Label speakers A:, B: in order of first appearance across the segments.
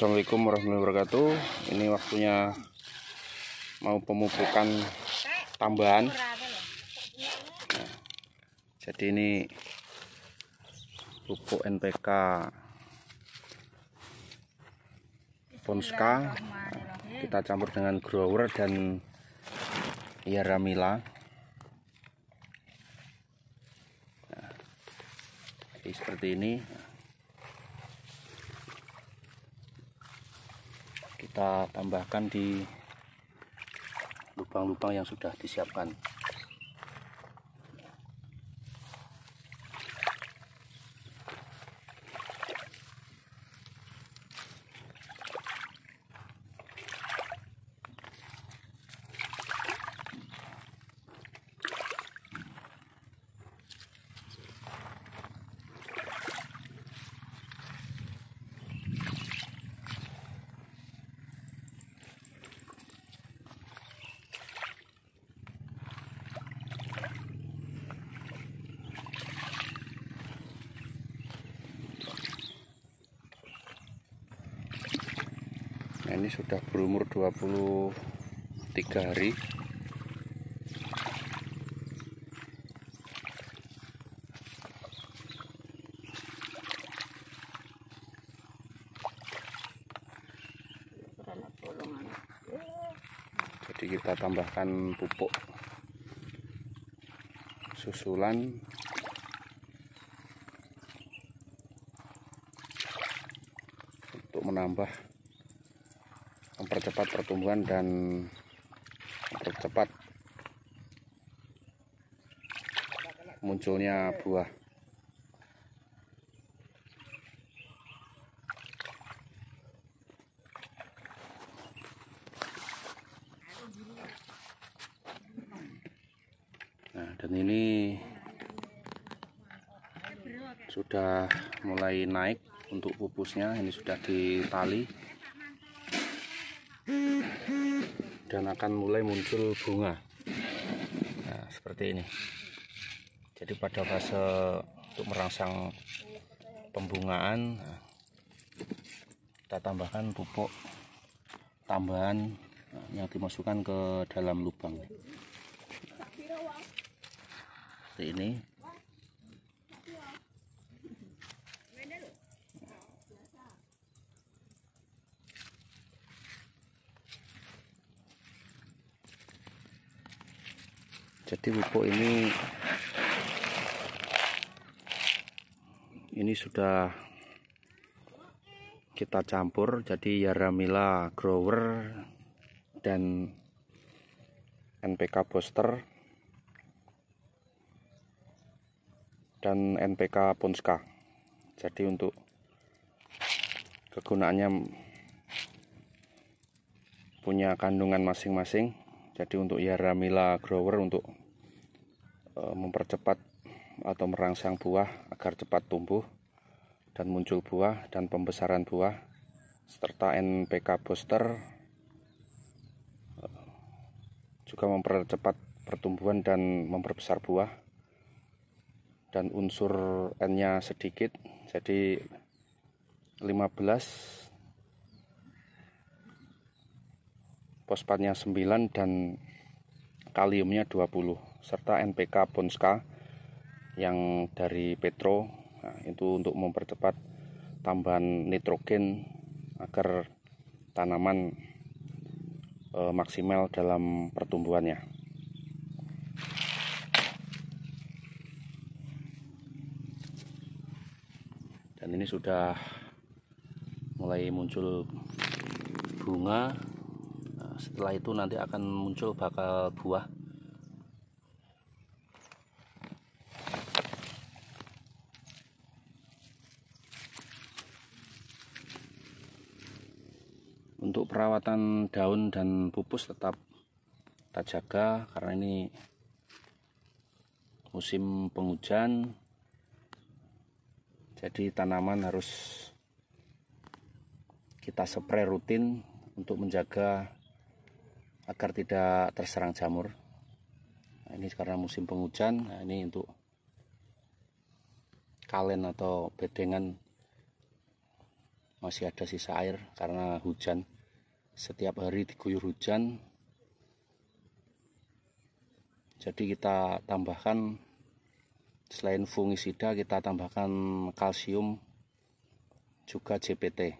A: Assalamualaikum warahmatullahi wabarakatuh ini waktunya mau pemupukan tambahan nah, jadi ini pupuk NPK Ponska kita campur dengan grower dan Yaramila nah, jadi seperti ini kita tambahkan di lubang-lubang yang sudah disiapkan nah ini sudah berumur 23 hari jadi kita tambahkan pupuk susulan untuk menambah mempercepat pertumbuhan dan mempercepat munculnya buah nah dan ini sudah mulai naik untuk pupusnya ini sudah ditali dan akan mulai muncul bunga nah, seperti ini jadi pada fase untuk merangsang pembungaan nah, kita tambahkan pupuk tambahan nah, yang dimasukkan ke dalam lubang ini jadi pupuk ini ini sudah kita campur jadi Yaramila Grower dan NPK Booster dan NPK Ponska jadi untuk kegunaannya punya kandungan masing-masing jadi untuk Yaramila Grower untuk Eh, mempercepat atau merangsang buah agar cepat tumbuh dan muncul buah dan pembesaran buah serta NPK booster eh, juga mempercepat pertumbuhan dan memperbesar buah dan unsur N-nya sedikit jadi 15 fosfatnya 9 dan kaliumnya 20 serta NPK Ponska yang dari Petro nah, itu untuk mempercepat tambahan nitrogen agar tanaman e, maksimal dalam pertumbuhannya. Dan ini sudah mulai muncul bunga. Nah, setelah itu nanti akan muncul bakal buah. perawatan daun dan pupus tetap kita jaga karena ini musim penghujan jadi tanaman harus kita spray rutin untuk menjaga agar tidak terserang jamur nah, ini karena musim penghujan nah, ini untuk kalen atau bedengan masih ada sisa air karena hujan setiap hari diguyur hujan jadi kita tambahkan selain fungisida kita tambahkan kalsium juga JPT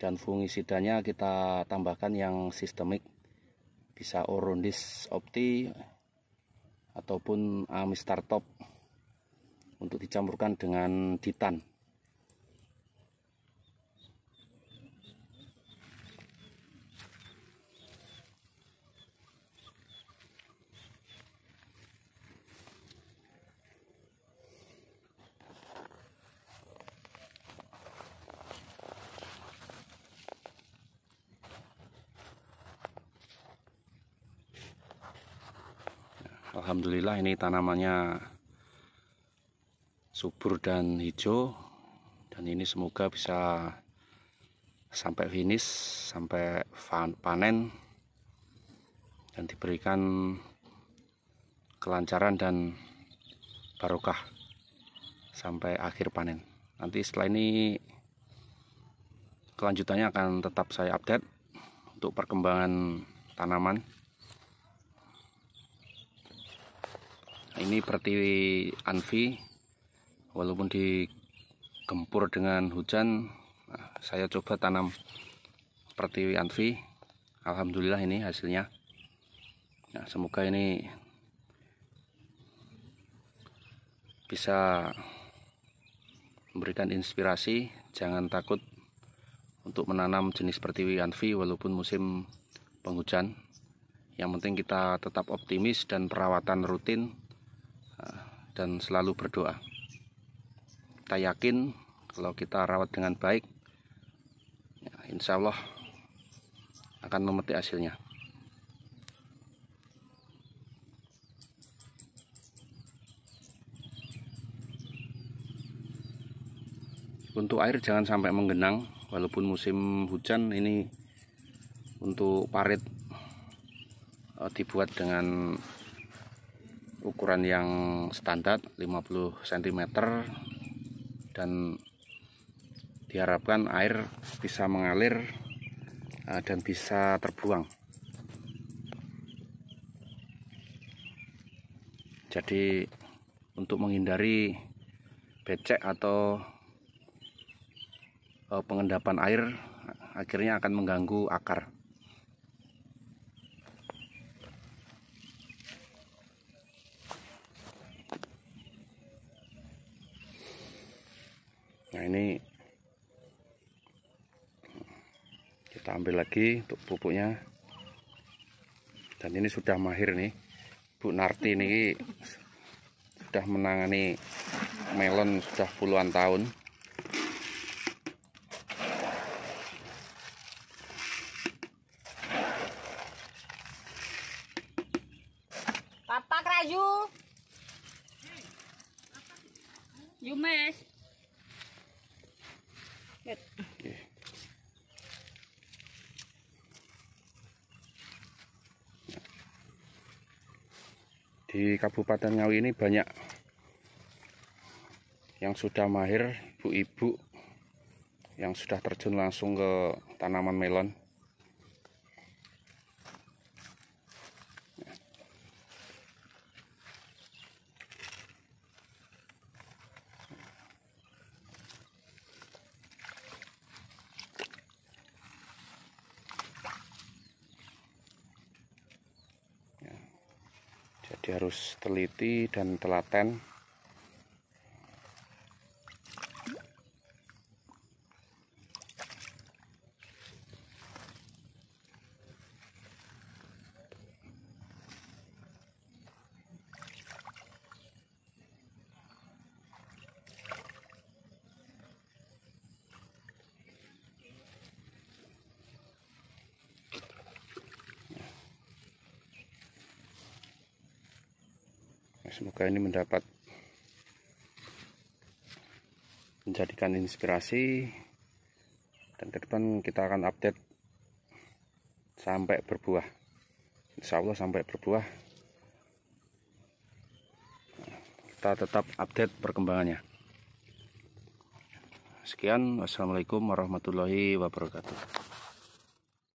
A: dan fungisidanya kita tambahkan yang sistemik bisa Orundis opti ataupun Amistartop untuk dicampurkan dengan ditan Alhamdulillah ini tanamannya subur dan hijau dan ini semoga bisa sampai finish sampai panen dan diberikan kelancaran dan barokah sampai akhir panen nanti setelah ini kelanjutannya akan tetap saya update untuk perkembangan tanaman ini Pertiwi Anvi walaupun digempur dengan hujan saya coba tanam Pertiwi Anvi Alhamdulillah ini hasilnya nah, semoga ini bisa memberikan inspirasi jangan takut untuk menanam jenis pertiwi anfi walaupun musim penghujan yang penting kita tetap optimis dan perawatan rutin dan selalu berdoa. Kita yakin kalau kita rawat dengan baik, ya, insya Allah akan memetik hasilnya. Untuk air jangan sampai menggenang, walaupun musim hujan ini untuk parit eh, dibuat dengan ukuran yang standar 50 cm dan diharapkan air bisa mengalir eh, dan bisa terbuang jadi untuk menghindari becek atau eh, pengendapan air akhirnya akan mengganggu akar nah ini kita ambil lagi untuk pupuknya dan ini sudah mahir nih Bu Narti ini sudah menangani melon sudah puluhan tahun Di Kabupaten Ngawi ini banyak yang sudah mahir, ibu-ibu yang sudah terjun langsung ke tanaman melon. jadi harus teliti dan telaten semoga ini mendapat menjadikan inspirasi dan ke depan kita akan update sampai berbuah insya Allah sampai berbuah kita tetap update perkembangannya sekian wassalamualaikum warahmatullahi wabarakatuh